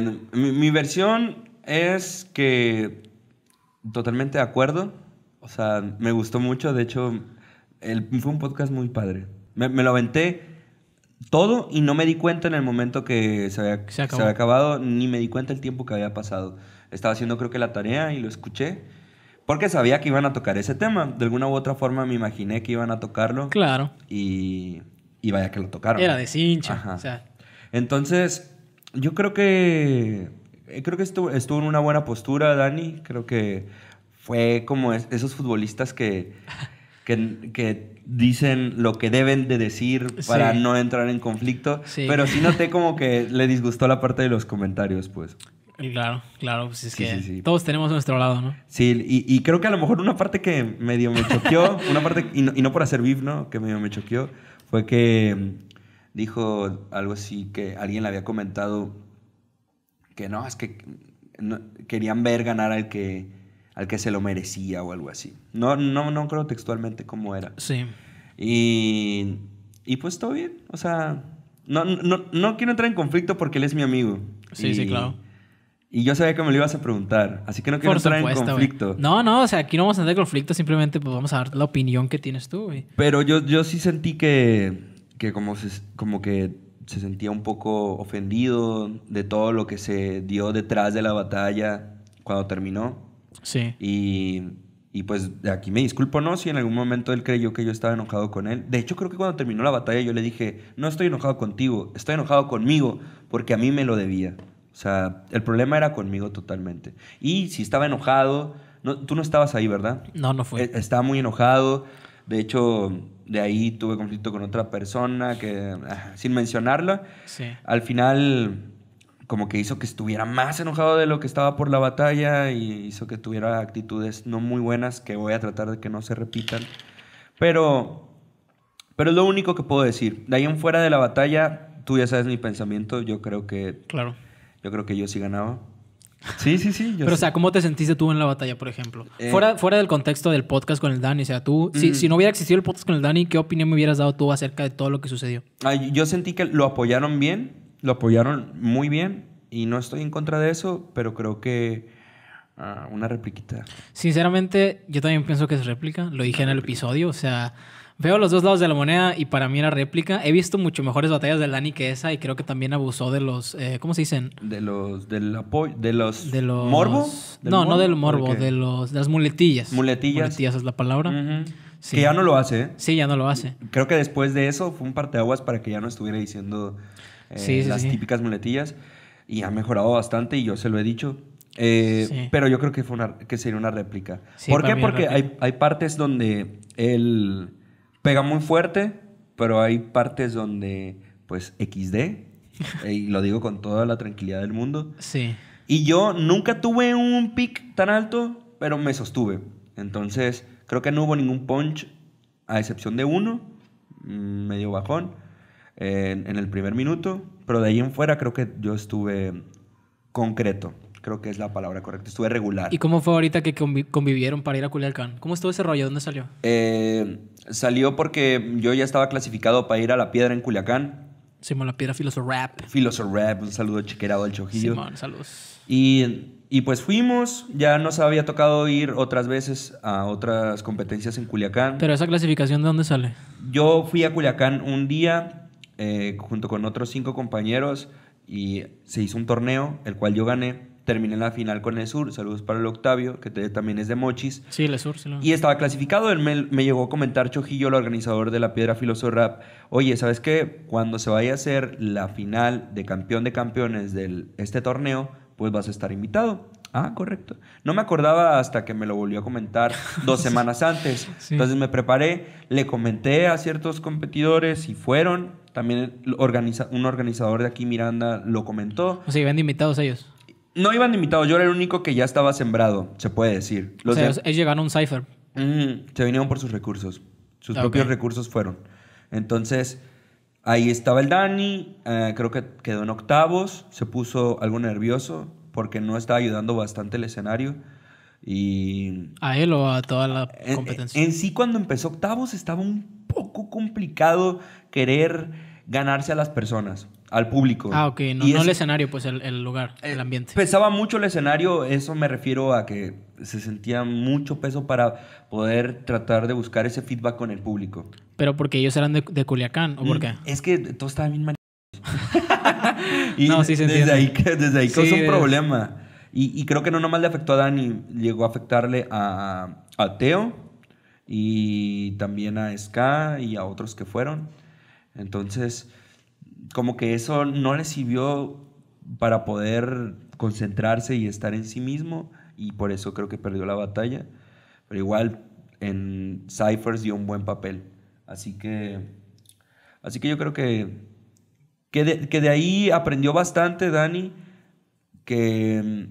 mi, versión es que totalmente de acuerdo. O sea, me gustó mucho. De hecho, fue un podcast muy padre. Me, lo aventé todo y no me di cuenta en el momento que se había, acabado, ni me di cuenta el tiempo que había pasado. Estaba haciendo creo que la tarea y lo escuché porque sabía que iban a tocar ese tema. De alguna u otra forma me imaginé que iban a tocarlo. Claro. Y, vaya que lo tocaron. Era de cincha. Entonces, yo creo que eh, creo que estuvo, estuvo, en una buena postura, Dani. Creo que fue como esos futbolistas que, que, dicen lo que deben de decir para no entrar en conflicto. Pero sí noté como que le disgustó la parte de los comentarios, pues. Claro, claro, pues es que todos tenemos nuestro lado, ¿no? Sí, y, creo que a lo mejor una parte que medio me choqueó, una parte, y no, y no por hacer viv, ¿no? Que medio me choqueó, fue que dijo algo así que alguien le había comentado que no, es que querían ver ganar al que, al que se lo merecía o algo así. No, no, no creo textualmente cómo era. Sí. Y, y pues todo bien, o sea, no, no, no, quiero entrar en conflicto porque él es mi amigo. Sí, sí, claro. Y yo sabía que me lo ibas a preguntar, así que no quiero entrar en conflicto. No, no, o sea, aquí no vamos a entrar en conflicto, simplemente pues, vamos a dar la opinión que tienes tú. Pero yo, yo sí sentí que que como, se, como que se sentía un poco ofendido de todo lo que se dio detrás de la batalla cuando terminó. Sí. Y, y pues de aquí me disculpo, ¿no? Si en algún momento él creyó que yo estaba enojado con él. De hecho, creo que cuando terminó la batalla yo le dije, no estoy enojado contigo, estoy enojado conmigo porque a mí me lo debía. O sea, el problema era conmigo totalmente. Y si estaba enojado, tú no estabas ahí, ¿verdad? No, no fue. E, estaba muy enojado. De hecho, de ahí tuve conflicto con otra persona que, ah, sin mencionarla, al final como que hizo que estuviera más enojado de lo que estaba por la batalla y hizo que tuviera actitudes no muy buenas que voy a tratar de que no se repitan. Pero, pero es lo único que puedo decir. De ahí en fuera de la batalla, tú ya sabes mi pensamiento, yo creo que... Claro. Yo creo que yo sí ganaba. Sí, sí, sí. Pero, o sea, ¿cómo te sentiste tú en la batalla, por ejemplo? Eh, fuera, fuera del contexto del podcast con el Dani, o sea, tú, si, si, no hubiera existido el podcast con el Dani, ¿qué opinión me hubieras dado tú acerca de todo lo que sucedió? Ay, yo sentí que lo apoyaron bien, lo apoyaron muy bien, y no estoy en contra de eso, pero creo que ah, una repliquita. Sinceramente, yo también pienso que es réplica, lo dije en el episodio, o sea, Veo los dos lados de la moneda y para mí era réplica. He visto mucho mejores batallas de Lani que esa y creo que también abusó de los. Eh, ¿Cómo se dicen? De los. Del apoyo. De los. De los. ¿Morbo? no, no del morbo, de, los, de las muletillas. Muletillas. Muletillas es la palabra. sí. Que ya no lo hace, ¿eh? Sí, ya no lo hace. Creo que después de eso fue un parteaguas para que ya no estuviera diciendo eh, las típicas muletillas. Y ha mejorado bastante y yo se lo he dicho. Eh, pero yo creo que, fue una, que sería una réplica. ¿Por qué? Porque hay, hay, partes donde él pega muy fuerte, pero hay partes donde, pues, XD, y lo digo con toda la tranquilidad del mundo. Sí. Y yo nunca tuve un pick tan alto, pero me sostuve. Entonces, creo que no hubo ningún punch, a excepción de uno, mm, medio bajón, en, en el primer minuto. Pero de ahí en fuera creo que yo estuve concreto creo que es la palabra correcta. Estuve regular. ¿Y cómo fue ahorita que convivieron para ir a Culiacán? ¿Cómo estuvo ese rollo? ¿Dónde salió? Eh, Salió porque yo ya estaba clasificado para ir a La Piedra en Culiacán. Simón, La Piedra Filoso Rap. Filoso Rap, un saludo chequerado al Chojillo. Simón, saludos. Y, pues fuimos, ya nos había tocado ir otras veces a otras competencias en Culiacán. Pero esa clasificación, ¿de dónde sale? Yo fui a Culiacán un día eh, junto con otros cinco compañeros y se hizo un torneo, el cual yo gané terminé la final con el Sur. Saludos para el Octavio, que también es de Mochis. Sí, el Sur, sí. Y estaba clasificado. me, llegó a comentar Chojillo, el organizador de la Piedra Filoso Rap. Oye, ¿sabes qué? Cuando se vaya a hacer la final de campeón de campeones de este torneo, pues vas a estar invitado. Ah, correcto. No me acordaba hasta que me lo volvió a comentar dos semanas antes. Entonces me preparé, le comenté a ciertos competidores y fueron. También un organizador de aquí, Miranda, lo comentó. O sea, iban invitados ellos. No iban invitados, yo era el único que ya estaba sembrado, se puede decir. Los o sea, de... ellos a un cipher. Mm, se vinieron por sus recursos. Sus ah, propios recursos fueron. Entonces, ahí estaba el Dani, ah, creo que quedó en octavos, se puso algo nervioso porque no estaba ayudando bastante el escenario. Y... ¿A él o a toda la competencia? en, sí, cuando empezó octavos, estaba un poco complicado querer ganarse a las personas al público. Ah, ok, no, no el escenario, pues el, lugar, eh, el ambiente. Pesaba mucho el escenario, eso me refiero a que se sentía mucho peso para poder tratar de buscar ese feedback con el público. Pero porque ellos eran de, Culiacán, ¿o por mm, qué? Es que todo estaba bien mal. y no, sí se desde ahí, desde ahí causó un problema. Y, y, creo que no nomás le afectó a Dani, llegó a afectarle a, a Teo y también a Ska y a otros que fueron. Entonces como que eso no le sirvió para poder concentrarse y estar en sí mismo y por eso creo que perdió la batalla. Pero igual en Cyphers dio un buen papel. Así que, así que yo creo que, que, de, ahí aprendió bastante Dani, que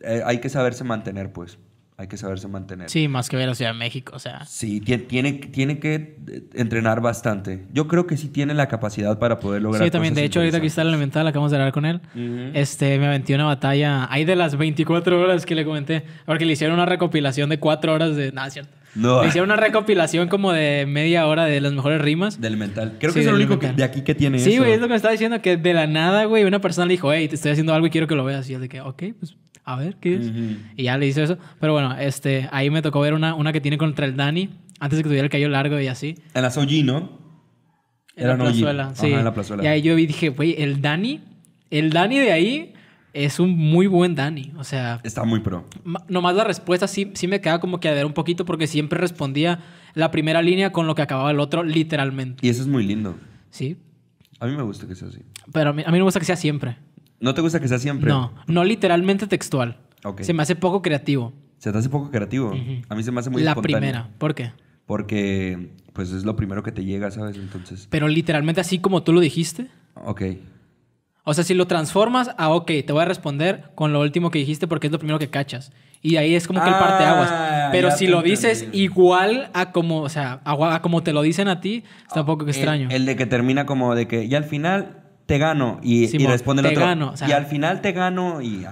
eh, hay que saberse mantener pues hay que saberse mantener. Sí, más que ver a Ciudad de México, o sea. Sí, tiene, tiene que eh, entrenar bastante. Yo creo que sí tiene la capacidad para poder lograr. Sí, también. de hecho, ahorita aquí está el elemental, acabamos de hablar con él. Este, me aventé una batalla. Ahí de las 24 horas que le comenté, porque le hicieron una recopilación de 4 horas de. Nada, cierto. No. Le hicieron una recopilación como de media hora de las mejores rimas. Del mental. Creo que es el único que, de aquí que tiene eso. Sí, güey, es lo que me estaba diciendo, que de la nada, güey, una persona le dijo, hey, te estoy haciendo algo y quiero que lo veas. Y yo de que, ok, pues a ver qué es. Y ya le hice eso. Pero bueno, este, ahí me tocó ver una, una que tiene contra el Dani, antes de que tuviera el cayó largo y así. En la Soji, ¿no? En la plazuela, sí. Y ahí yo dije, güey, el Dani, el Dani de ahí es un muy buen Dani. O sea. Está muy pro. Nomás la respuesta sí, sí me queda como que a ver un poquito porque siempre respondía la primera línea con lo que acababa el otro, literalmente. Y eso es muy lindo. Sí. A mí me gusta que sea así. Pero a mí, a mí me gusta que sea siempre. ¿No te gusta que sea siempre? No, no literalmente textual. Okay. Se me hace poco creativo. Se te hace poco creativo. A mí se me hace muy La primera. ¿Por qué? Porque pues es lo primero que te llega, ¿sabes? Entonces. Pero literalmente así como tú lo dijiste. Ok. O sea, si lo transformas a, ah, ok, te voy a responder con lo último que dijiste porque es lo primero que cachas. Y ahí es como que el parte aguas. Ah, Pero si lo dices igual a como, o sea, a, como te lo dicen a ti, está un poco ah, extraño. El, de que termina como de que, y al final te gano y, y responde el otro. y al final te gano y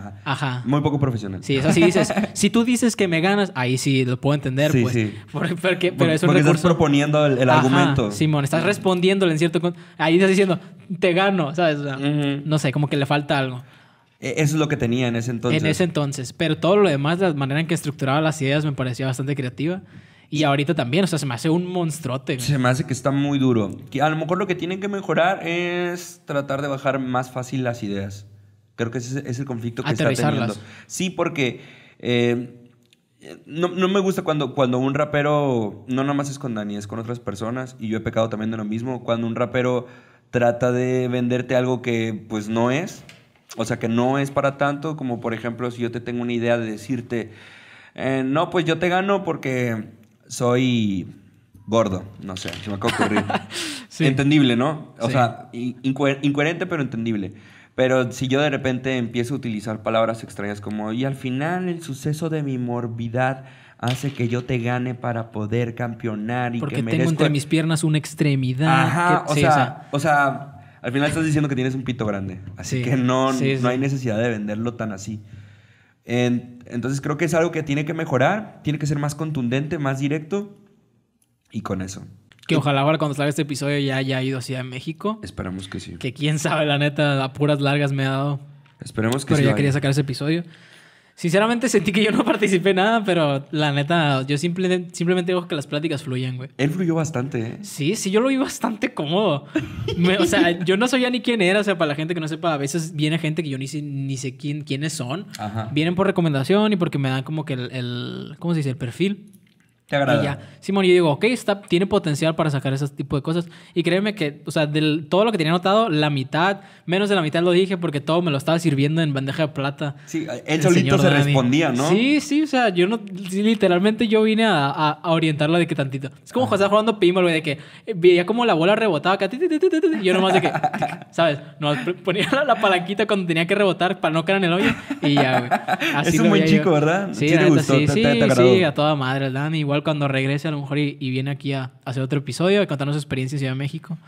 muy poco profesional. Sí, si tú dices que me ganas, ahí sí lo puedo entender, pues. Porque, estás proponiendo el, argumento. Simón, estás respondiéndole en cierto ahí estás diciendo te gano, ¿sabes? No sé, como que le falta algo. E, eso es lo que tenía en ese entonces. En ese entonces, pero todo lo demás, la manera en que estructuraba las ideas me parecía bastante creativa. Y ahorita también, o sea, se me hace un monstruote. Se me hace que está muy duro. Que a lo mejor lo que tienen que mejorar es tratar de bajar más fácil las ideas. Creo que ese es el conflicto que está teniendo. Sí, porque eh, no, no, me gusta cuando, cuando un rapero, no más es con Dani, es con otras personas, y yo he pecado también de lo mismo, cuando un rapero trata de venderte algo que pues no es, o sea, que no es para tanto, como por ejemplo si yo te tengo una idea de decirte, eh, no, pues yo te gano porque soy gordo, no sé, se me acaba de ocurrir. Entendible, ¿no? O sea, incoherente pero entendible. Pero si yo de repente empiezo a utilizar palabras extrañas como, y al final el suceso de mi morbidad hace que yo te gane para poder campeonar y Porque que tengo entre mis piernas una extremidad. Ajá, o, sea, al final estás diciendo que tienes un pito grande. Así que no, no hay necesidad de venderlo tan así entonces creo que es algo que tiene que mejorar, tiene que ser más contundente, más directo y con eso. Que ojalá ahora cuando salga este episodio ya haya ido a México. Esperamos que sí. Que quién sabe, la neta, a puras largas me ha dado. Esperemos que sí. Pero ya quería sacar ese episodio. Sinceramente sentí que yo no participé nada, pero la neta, yo simplemente digo que las pláticas fluyen, güey. Él fluyó bastante, ¿eh? Sí, sí, yo lo vi bastante cómodo. o sea, yo no sabía ni quién era, o sea, para la gente que no sepa, a veces viene gente que yo ni, ni sé quién, quiénes son. Vienen por recomendación y porque me dan como que el ¿cómo se dice? El perfil. Y ya. Simón, yo digo, ok, está, tiene potencial para sacar ese tipo de cosas. Y créeme que, o sea, de todo lo que tenía anotado, la mitad, menos de la mitad lo dije porque todo me lo estaba sirviendo en bandeja de plata. Sí, él solito se respondía, ¿no? Sí, sí, o sea, yo no, literalmente yo vine a, orientarlo de que tantito. Es como José jugando pinball, güey, de que eh, veía como la bola rebotaba acá, yo nomás de que, ¿sabes? no ponía la, palanquita cuando tenía que rebotar para no caer en el hoyo y ya, güey. es un buen chico, ¿verdad? Sí, sí, sí, a toda madre, Dani, igual cuando regrese a lo mejor y, viene aquí a, hacer otro episodio y contarnos experiencias en Ciudad de México.